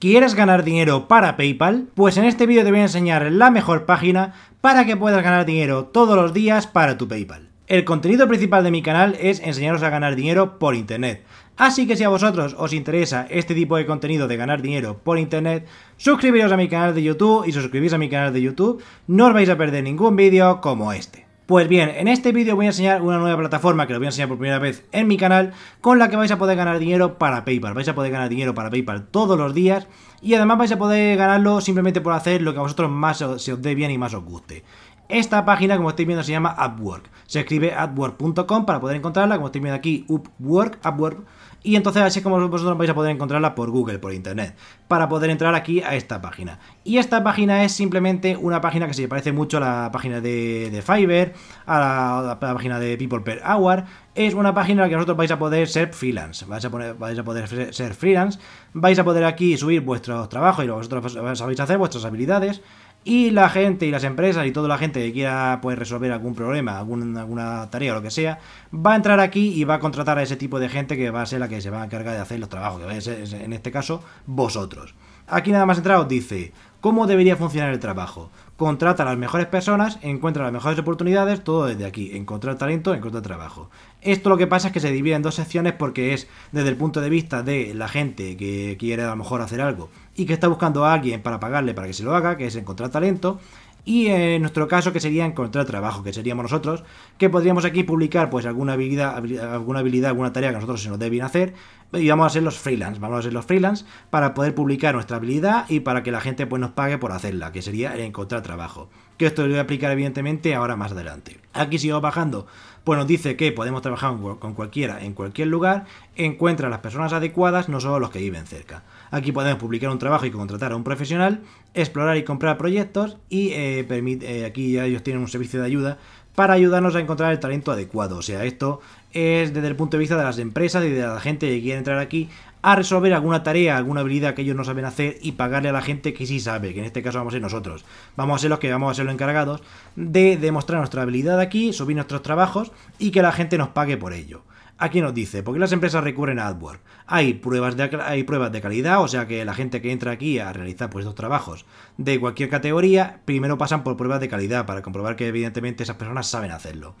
¿Quieres ganar dinero para PayPal? Pues en este vídeo te voy a enseñar la mejor página para que puedas ganar dinero todos los días para tu PayPal. El contenido principal de mi canal es enseñaros a ganar dinero por Internet. Así que si a vosotros os interesa este tipo de contenido de ganar dinero por Internet, suscribiros a mi canal de YouTube y si suscribís a mi canal de YouTube no os vais a perder ningún vídeo como este. Pues bien, en este vídeo voy a enseñar una nueva plataforma que lo voy a enseñar por primera vez en mi canal, con la que vais a poder ganar dinero para PayPal. Vais a poder ganar dinero para PayPal todos los días y además vais a poder ganarlo simplemente por hacer lo que a vosotros más se os dé bien y más os guste. Esta página, como estáis viendo, se llama Upwork. Se escribe upwork.com para poder encontrarla, como estáis viendo aquí, Upwork, Upwork. Y entonces así es como vosotros vais a poder encontrarla por Google, por Internet, para poder entrar aquí a esta página. Y esta página es simplemente una página que se parece mucho a la página de, Fiverr, a la, página de People Per Hour. Es una página en la que vosotros vais a poder ser freelance, vais a, a poder ser freelance, vais a poder aquí subir vuestros trabajos y vosotros sabéis hacer, vuestras habilidades y la gente y las empresas y toda la gente que quiera pues, resolver algún problema, alguna tarea o lo que sea, va a entrar aquí y va a contratar a ese tipo de gente que va a ser la que se va a encargar de hacer los trabajos, que va a ser en este caso vosotros. Aquí nada más entrar dice cómo debería funcionar el trabajo. Contrata a las mejores personas, encuentra las mejores oportunidades, todo desde aquí. Encontrar talento, encontrar trabajo. Esto lo que pasa es que se divide en dos secciones porque es desde el punto de vista de la gente que quiere a lo mejor hacer algo y que está buscando a alguien para pagarle para que se lo haga, que es encontrar talento. Y en nuestro caso, que sería encontrar trabajo, que seríamos nosotros, que podríamos aquí publicar pues alguna habilidad, alguna habilidad, alguna tarea que nosotros se nos deben hacer. Y vamos a ser los freelance, vamos a ser los freelance para poder publicar nuestra habilidad y para que la gente pues nos pague por hacerla, que sería encontrar trabajo. Que esto lo voy a aplicar evidentemente ahora más adelante. Aquí sigo bajando bueno, pues dice que podemos trabajar con cualquiera en cualquier lugar, encuentra las personas adecuadas, no solo los que viven cerca. Aquí podemos publicar un trabajo y contratar a un profesional, explorar y comprar proyectos y eh, eh, aquí ya ellos tienen un servicio de ayuda para ayudarnos a encontrar el talento adecuado. O sea, esto es desde el punto de vista de las empresas y de la gente que quiere entrar aquí a resolver alguna tarea, alguna habilidad que ellos no saben hacer y pagarle a la gente que sí sabe, que en este caso vamos a ser nosotros. Vamos a ser los que vamos a ser los encargados de demostrar nuestra habilidad aquí, subir nuestros trabajos y que la gente nos pague por ello. Aquí nos dice, ¿por qué las empresas recurren a AdWords? Hay pruebas, de, hay pruebas de calidad, o sea que la gente que entra aquí a realizar pues, estos trabajos de cualquier categoría, primero pasan por pruebas de calidad para comprobar que evidentemente esas personas saben hacerlo.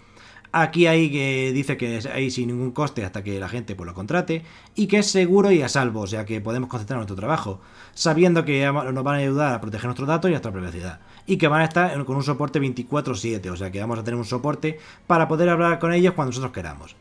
Aquí hay que dice que hay sin ningún coste hasta que la gente pues, lo contrate y que es seguro y a salvo, o sea que podemos concentrar nuestro trabajo, sabiendo que nos van a ayudar a proteger nuestros datos y nuestra privacidad. Y que van a estar con un soporte 24/7, o sea que vamos a tener un soporte para poder hablar con ellos cuando nosotros queramos.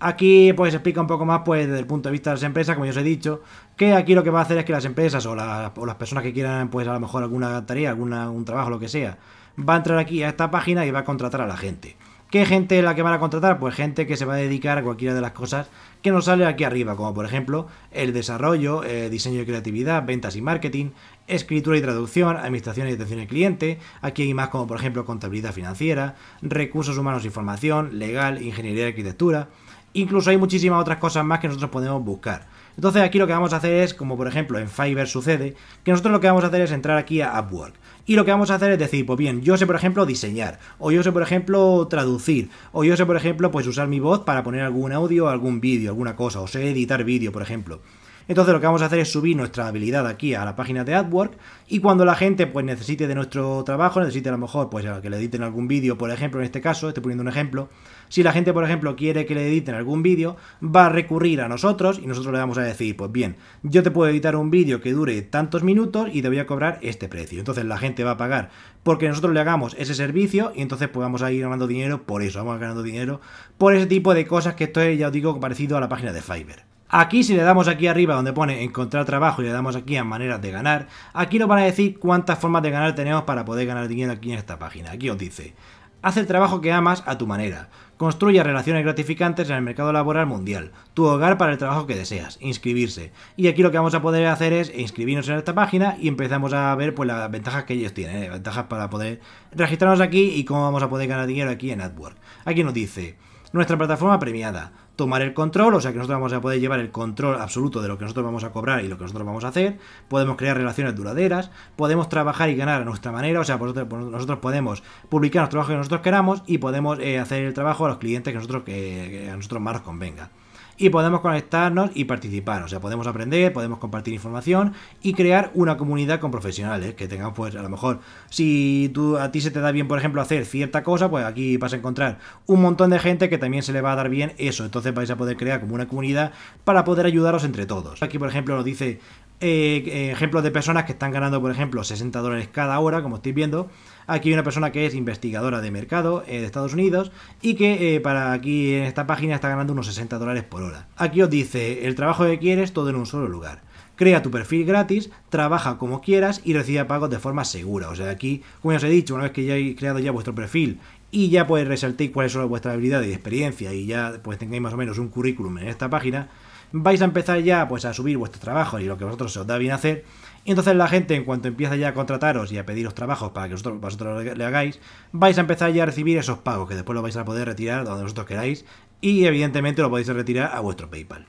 Aquí pues explica un poco más pues desde el punto de vista de las empresas, como yo os he dicho, que aquí lo que va a hacer es que las empresas o, las personas que quieran pues a lo mejor alguna tarea, alguna, un trabajo, lo que sea, va a entrar aquí a esta página y va a contratar a la gente. ¿Qué gente es la que van a contratar? Pues gente que se va a dedicar a cualquiera de las cosas que nos sale aquí arriba, como por ejemplo el desarrollo, eh, diseño y creatividad, ventas y marketing, escritura y traducción, administración y atención al cliente, aquí hay más como por ejemplo contabilidad financiera, recursos humanos y formación, legal, ingeniería y arquitectura, incluso hay muchísimas otras cosas más que nosotros podemos buscar. Entonces aquí lo que vamos a hacer es, como por ejemplo en Fiverr sucede, que nosotros lo que vamos a hacer es entrar aquí a Upwork. Y lo que vamos a hacer es decir, pues bien, yo sé por ejemplo diseñar, o yo sé por ejemplo traducir, o yo sé por ejemplo pues usar mi voz para poner algún audio, algún vídeo, alguna cosa, o sé editar vídeo por ejemplo. Entonces lo que vamos a hacer es subir nuestra habilidad aquí a la página de AdWork y cuando la gente pues necesite de nuestro trabajo, necesite a lo mejor pues que le editen algún vídeo, por ejemplo, en este caso, estoy poniendo un ejemplo, si la gente por ejemplo quiere que le editen algún vídeo, va a recurrir a nosotros y nosotros le vamos a decir, pues bien, yo te puedo editar un vídeo que dure tantos minutos y te voy a cobrar este precio. Entonces la gente va a pagar porque nosotros le hagamos ese servicio y entonces pues vamos a ir ganando dinero por eso, vamos ganando dinero por ese tipo de cosas que esto es, ya os digo, parecido a la página de Fiverr. Aquí si le damos aquí arriba donde pone encontrar trabajo y le damos aquí a maneras de ganar, aquí nos van a decir cuántas formas de ganar tenemos para poder ganar dinero aquí en esta página. Aquí os dice, haz el trabajo que amas a tu manera, construya relaciones gratificantes en el mercado laboral mundial, tu hogar para el trabajo que deseas, inscribirse. Y aquí lo que vamos a poder hacer es inscribirnos en esta página y empezamos a ver pues las ventajas que ellos tienen, ¿eh? ventajas para poder registrarnos aquí y cómo vamos a poder ganar dinero aquí en network Aquí nos dice nuestra plataforma premiada. Tomar el control, o sea que nosotros vamos a poder llevar el control absoluto de lo que nosotros vamos a cobrar y lo que nosotros vamos a hacer. Podemos crear relaciones duraderas, podemos trabajar y ganar a nuestra manera, o sea, nosotros podemos publicar los trabajos que nosotros queramos y podemos eh, hacer el trabajo a los clientes que, nosotros, que, que a nosotros más nos convenga y podemos conectarnos y participar. O sea, podemos aprender, podemos compartir información y crear una comunidad con profesionales que tengan, pues, a lo mejor, si tú, a ti se te da bien, por ejemplo, hacer cierta cosa, pues aquí vas a encontrar un montón de gente que también se le va a dar bien eso. Entonces vais a poder crear como una comunidad para poder ayudaros entre todos. Aquí, por ejemplo, nos dice eh, ejemplos de personas que están ganando, por ejemplo, 60 dólares cada hora, como estáis viendo. Aquí hay una persona que es investigadora de mercado eh, de Estados Unidos y que eh, para aquí en esta página está ganando unos 60 dólares por hora. Aquí os dice el trabajo que quieres todo en un solo lugar. Crea tu perfil gratis, trabaja como quieras y recibe pagos de forma segura. O sea, aquí, como ya os he dicho, una vez que ya hayáis creado ya vuestro perfil y ya pues resaltéis cuáles son vuestras habilidades y experiencia y ya pues tengáis más o menos un currículum en esta página, vais a empezar ya pues a subir vuestros trabajos y lo que vosotros se os da bien hacer. Y entonces la gente, en cuanto empieza ya a contrataros y a pediros trabajos para que vosotros, le hagáis, vais a empezar ya a recibir esos pagos que después lo vais a poder retirar donde vosotros queráis y evidentemente lo podéis retirar a vuestro PayPal.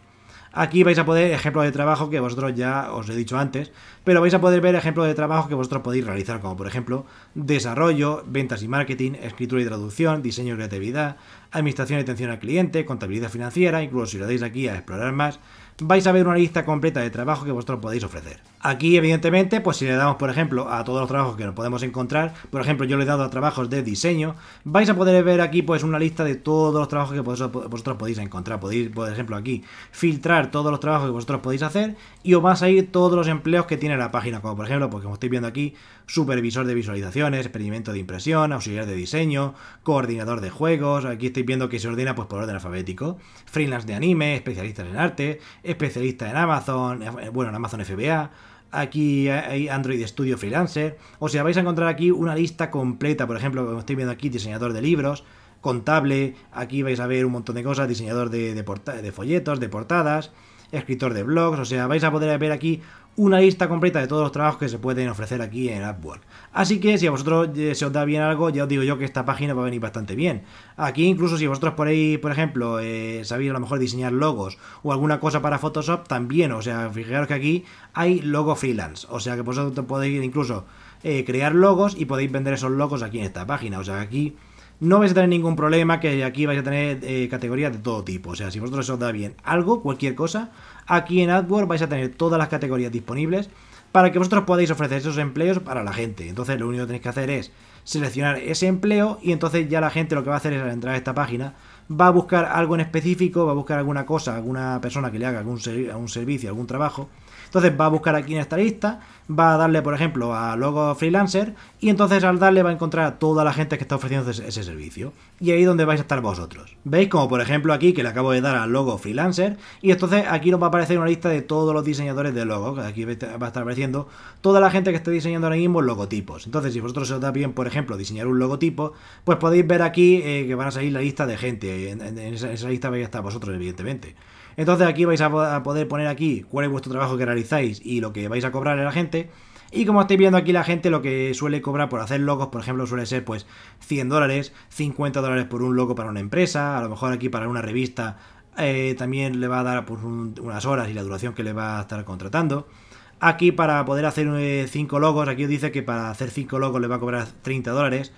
Aquí vais a poder ejemplos de trabajo que vosotros ya os he dicho antes, pero vais a poder ver ejemplos de trabajo que vosotros podéis realizar, como por ejemplo desarrollo, ventas y marketing, escritura y traducción, diseño y creatividad, administración y atención al cliente, contabilidad financiera, incluso si lo dais aquí a explorar más, vais a ver una lista completa de trabajos que vosotros podéis ofrecer. Aquí, evidentemente, pues si le damos, por ejemplo, a todos los trabajos que nos podemos encontrar, por ejemplo, yo le he dado a trabajos de diseño, vais a poder ver aquí pues una lista de todos los trabajos que vosotros, podéis encontrar. Podéis, por ejemplo, aquí filtrar todos los trabajos que vosotros podéis hacer y os vas a ir todos los empleos que tiene la página, como por ejemplo, porque como estoy viendo aquí, supervisor de visualizaciones, experimento de impresión, auxiliar de diseño, coordinador de juegos, aquí estoy viendo que se ordena pues por orden alfabético, freelance de anime, especialistas en arte, especialista en Amazon, eh, bueno, en Amazon FBA, aquí hay Android Studio Freelancer, o sea, vais a encontrar aquí una lista completa, por ejemplo, como estoy viendo aquí, diseñador de libros, contable, aquí vais a ver un montón de cosas, diseñador de folletos, de portadas, escritor de blogs, o sea, vais a poder ver aquí una lista completa de todos los trabajos que se pueden ofrecer aquí en Upwork. Así que si a vosotros eh, se os da bien algo, ya os digo yo que esta página va a venir bastante bien. Aquí incluso si vosotros por ahí, por ejemplo, eh, sabéis a lo mejor diseñar logos o alguna cosa para Photoshop, también, o sea, fijaros que aquí hay logo freelance, o sea que vosotros podéis incluso eh, crear logos y podéis vender esos logos aquí en esta página, o sea, aquí no vais a tener ningún problema, que aquí vais a tener eh, categorías de todo tipo. O sea, si vosotros os da bien algo, cualquier cosa, aquí en AdWords vais a tener todas las categorías disponibles para que vosotros podáis ofrecer esos empleos para la gente. Entonces lo único que tenéis que hacer es seleccionar ese empleo y entonces ya la gente lo que va a hacer es al entrar a esta página va a buscar algo en específico, va a buscar alguna cosa, alguna persona que le haga algún, algún servicio, algún trabajo entonces va a buscar aquí en esta lista, va a darle, por ejemplo, a Logo Freelancer y entonces al darle va a encontrar a toda la gente que está ofreciendo ese, servicio. Y ahí es donde vais a estar vosotros. ¿Veis? Como por ejemplo aquí que le acabo de dar al Logo Freelancer y entonces aquí nos va a aparecer una lista de todos los diseñadores de logos. Aquí va a estar apareciendo toda la gente que está diseñando ahora mismo logotipos. Entonces si vosotros os da bien, por ejemplo, diseñar un logotipo, pues podéis ver aquí eh, que van a salir la lista de gente. En, esa, en esa lista vais a estar vosotros, evidentemente. Entonces aquí vais a poder poner aquí cuál es vuestro trabajo que realizáis y lo que vais a cobrar a la gente. Y como estáis viendo aquí la gente lo que suele cobrar por hacer logos, por ejemplo, suele ser pues 100 dólares, 50 dólares por un logo para una empresa, a lo mejor aquí para una revista eh, también le va a dar pues, unas horas y la duración que le va a estar contratando. Aquí para poder hacer 5 eh, logos, aquí os dice que para hacer 5 logos le va a cobrar 30 dólares.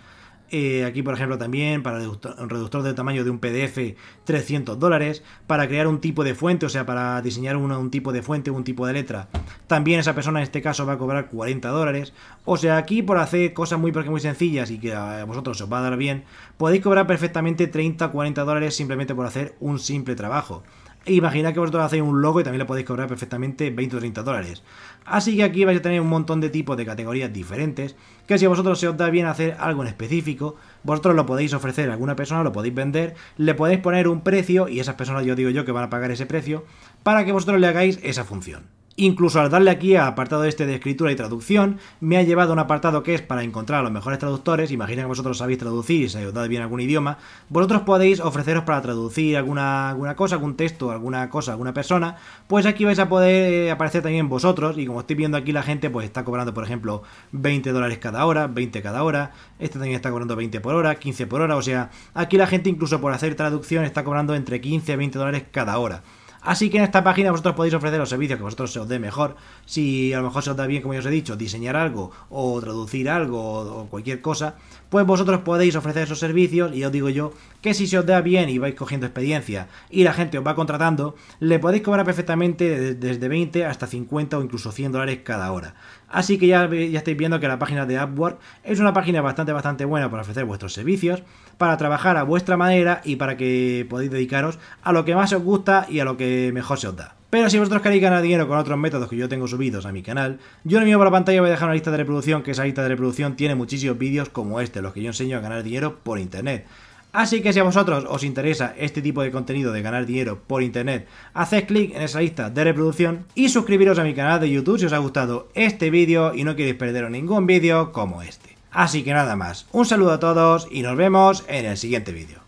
Eh, aquí, por ejemplo, también para un reductor de tamaño de un PDF, 300 dólares. Para crear un tipo de fuente, o sea, para diseñar un, tipo de fuente, un tipo de letra, también esa persona en este caso va a cobrar 40 dólares. O sea, aquí por hacer cosas muy, muy sencillas y que a vosotros os va a dar bien, podéis cobrar perfectamente 30, 40 dólares simplemente por hacer un simple trabajo. E Imaginad que vosotros hacéis un logo y también le podéis cobrar perfectamente 20 o 30 dólares. Así que aquí vais a tener un montón de tipos de categorías diferentes, que si a vosotros se os da bien hacer algo en específico, vosotros lo podéis ofrecer a alguna persona, lo podéis vender, le podéis poner un precio y esas personas yo digo yo que van a pagar ese precio para que vosotros le hagáis esa función. Incluso al darle aquí a apartado este de escritura y traducción, me ha llevado a un apartado que es para encontrar a los mejores traductores. Imagina que vosotros sabéis traducir y se os bien algún idioma. Vosotros podéis ofreceros para traducir alguna, alguna cosa, algún texto, alguna cosa, alguna persona. Pues aquí vais a poder eh, aparecer también vosotros. Y como estoy viendo aquí, la gente pues está cobrando, por ejemplo, 20 dólares cada hora, 20 cada hora. Este también está cobrando 20 por hora, 15 por hora. O sea, aquí la gente incluso por hacer traducción está cobrando entre 15 a 20 dólares cada hora. Así que en esta página vosotros podéis ofrecer los servicios que vosotros se os dé mejor. Si a lo mejor se os da bien, como ya os he dicho, diseñar algo o traducir algo o, cualquier cosa, pues vosotros podéis ofrecer esos servicios y os digo yo que si se os da bien y vais cogiendo experiencia y la gente os va contratando, le podéis cobrar perfectamente desde 20 hasta 50 o incluso 100 dólares cada hora. Así que ya, ya estáis viendo que la página de Upwork es una página bastante, bastante buena para ofrecer vuestros servicios, para trabajar a vuestra manera y para que podáis dedicaros a lo que más os gusta y a lo que eh, mejor se os da. Pero si vosotros queréis ganar dinero con otros métodos que yo tengo subidos a mi canal, yo en el mismo por la pantalla voy a dejar una lista de reproducción, que esa lista de reproducción tiene muchísimos vídeos como este, los que yo enseño a ganar dinero por internet. Así que si a vosotros os interesa este tipo de contenido de ganar dinero por internet, haced clic en esa lista de reproducción y suscribiros a mi canal de YouTube si os ha gustado este vídeo y no queréis perderos ningún vídeo como este. Así que nada más, un saludo a todos y nos vemos en el siguiente vídeo.